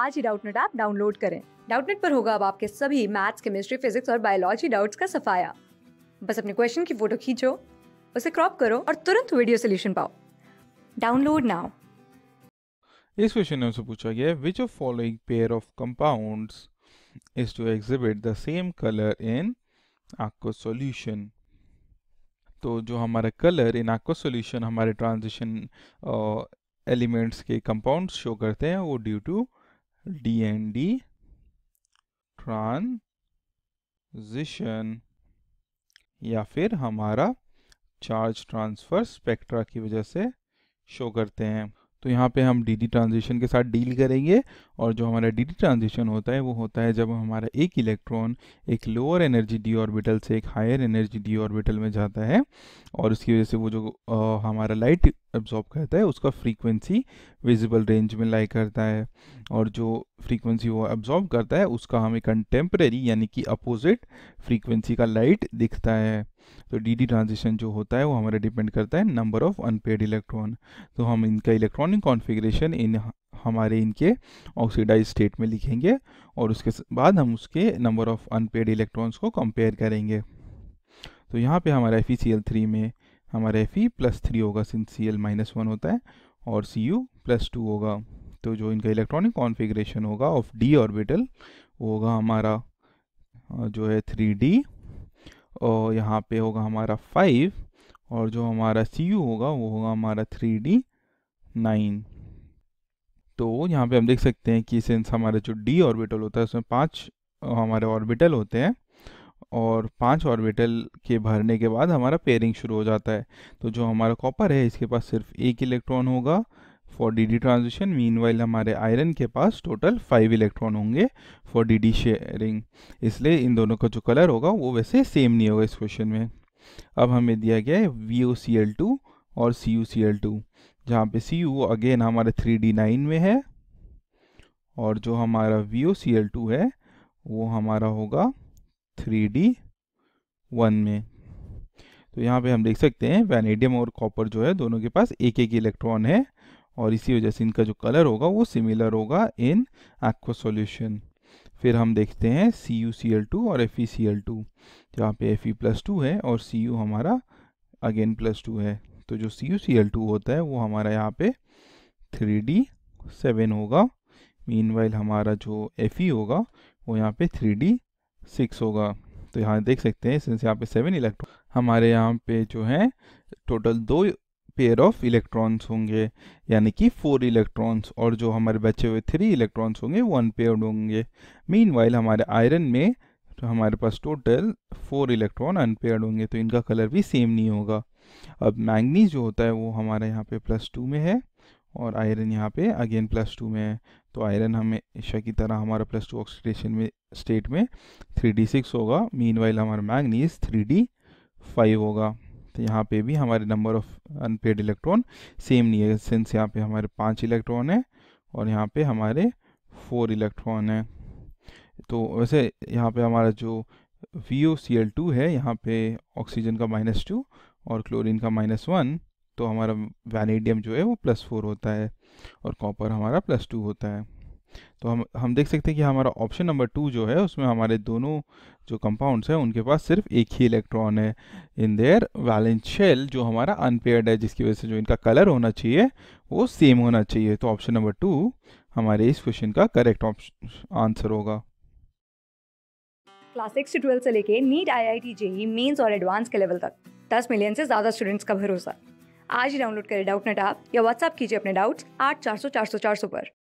आज ही Doubtnut app download करें डाउटनेट पर होगा अब आपके सभी मैथ्स केमिस्ट्री फिजिक्स और बायोलॉजी डाउट्स का सफाया बस अपने क्वेश्चन की फोटो खींचो उसे क्रॉप करो और तुरंत वीडियो सोल्यूशन पाओ डाउनलोड नाउ इस क्वेश्चन में पूछा गया है which of following pair of compounds is to exhibit the same colour in आपको सॉल्यूशन तो जो हमारा कलर इन आपको सॉल्यूशन हमारे ट्रांजिशन एलिमेंट्स के कंपाउंड्स शो करते हैं वो due to d and d transition या फिर हमारा चार्ज ट्रांसफर स्पेक्ट्रा की वजह से शो करते हैं तो यहाँ पे हम डी डी ट्रांजिशन के साथ डील करेंगे और जो हमारा डी डी ट्रांजिशन होता है वो होता है जब हमारा एक इलेक्ट्रॉन एक लोअर एनर्जी डी ऑर्बिटल से एक हायर एनर्जी डी ऑर्बिटल में जाता है और उसकी वजह से वो जो आ, हमारा लाइट एब्जॉर्ब करता है उसका फ्रीक्वेंसी विजिबल रेंज में लाई करता है और जो फ्रीक्वेंसी वो एब्जॉर्ब करता है उसका हमें कंटेम्प्रेरी यानी कि अपोजिट फ्रीक्वेंसी का लाइट दिखता है तो डी डी ट्रांजिशन जो होता है वो हमारा डिपेंड करता है नंबर ऑफ अनपेड इलेक्ट्रॉन तो हम इनका इलेक्ट्रॉनिक कॉन्फिग्रेशन इन हमारे इनके ऑक्सीडाइज स्टेट में लिखेंगे और उसके बाद हम उसके नंबर ऑफ अनपेड इलेक्ट्रॉन्स को कंपेयर करेंगे तो यहाँ पे हमारा एफ ई में हमारा एफ ई प्लस थ्री होगा since C L minus one होता है और सी यू प्लस टू होगा तो जो इनका इलेक्ट्रॉनिक कॉन्फिग्रेशन होगा ऑफ डी ऑर्बिटल वो होगा हमारा जो है थ्री डी और यहाँ पे होगा हमारा फाइव और जो हमारा सी यू होगा वो होगा हमारा थ्री डी नाइन तो यहाँ पे हम देख सकते हैं कि सेंस हमारा जो डी ऑर्बिटल होता है उसमें पांच हमारे ऑर्बिटल होते हैं और पांच ऑर्बिटल के भरने के बाद हमारा पेयरिंग शुरू हो जाता है तो जो हमारा कॉपर है इसके पास सिर्फ एक इलेक्ट्रॉन होगा for d d transition mean हमारे आयरन के पास टोटल फाइव इलेक्ट्रॉन होंगे फॉर डी डी शेयरिंग इसलिए इन दोनों का जो कलर होगा वो वैसे सेम नहीं होगा इस क्वेश्चन में अब हमें दिया गया है V O C L two और C U C L two जहाँ पे सी यू अगेन हमारे थ्री डी नाइन में है और जो हमारा V O C L two है वो हमारा होगा थ्री डी वन में तो यहाँ पे हम देख सकते हैं वैनेडियम और कॉपर जो है दोनों के पास एक एक इलेक्ट्रॉन है और इसी वजह से इनका जो कलर होगा वो सिमिलर होगा इन एक्वा सोल्यूशन फिर हम देखते हैं C U C L two और F E C L two जहाँ पे एफ ई प्लस टू है और सी यू हमारा अगेन प्लस टू है तो जो C U C L two होता है वो हमारा यहाँ पे थ्री डी सेवन होगा मीन हमारा जो एफ ई होगा वो यहाँ पे थ्री डी सिक्स होगा तो यहाँ देख सकते हैं सिंस यहाँ पे सेवन इलेक्ट्रॉन हमारे यहाँ पे जो है टोटल दो पेयर ऑफ इलेक्ट्रॉन्स होंगे यानी कि फोर इलेक्ट्रॉन्स और जो हमारे बचे हुए थ्री इलेक्ट्रॉन्स होंगे वन पेयर होंगे मीन हमारे आयरन में तो हमारे पास टोटल फोर इलेक्ट्रॉन अनपेयर्ड होंगे तो इनका कलर भी सेम नहीं होगा अब मैंगनीज जो होता है वो हमारे यहाँ पे प्लस टू में है और आयरन यहाँ पे अगेन प्लस टू में है तो आयरन हमें ईशा की तरह हमारा प्लस टू ऑक्सीडेशन में स्टेट में थ्री डी सिक्स होगा मीन वाइल हमारा मैंगनीज थ्री डी फाइव होगा तो यहाँ पे भी हमारे number of unpaired electron same नहीं है सिंस यहाँ पे हमारे पाँच इलेक्ट्रॉन है और यहाँ पे हमारे फोर इलेक्ट्रॉन है तो वैसे यहाँ पे हमारा जो V O C L two है यहाँ पे ऑक्सीजन का माइनस टू और क्लोरीन का माइनस वन तो हमारा वैनेडियम जो है वो प्लस फोर होता है और कॉपर हमारा प्लस टू होता है तो हम हम देख सकते हैं कि हमारा ऑप्शन नंबर टू जो है उसमें हमारे दोनों जो कंपाउंड्स हैं उनके पास सिर्फ एक ही इलेक्ट्रॉन है इन देयर वैलेंस शेल जो हमारा अनपेयर्ड है जिसकी वजह से जो इनका कलर होना चाहिए वो सेम होना चाहिए तो ऑप्शन नंबर टू हमारे इस क्वेश्चन का करेक्ट ऑप्शन आंसर होगा क्लास सिक्स ट्वेल्थ से लेके NEET I I T JEE mains और एडवांस के लेवल तक दस मिलियन से ज़्यादा स्टूडेंट्स का भरोसा आज ही डाउनलोड करें डाउट नेट आप या व्हाट्सअप कीजिए अपने डाउट्स आठ चार सौ चार सौ चार सौ पर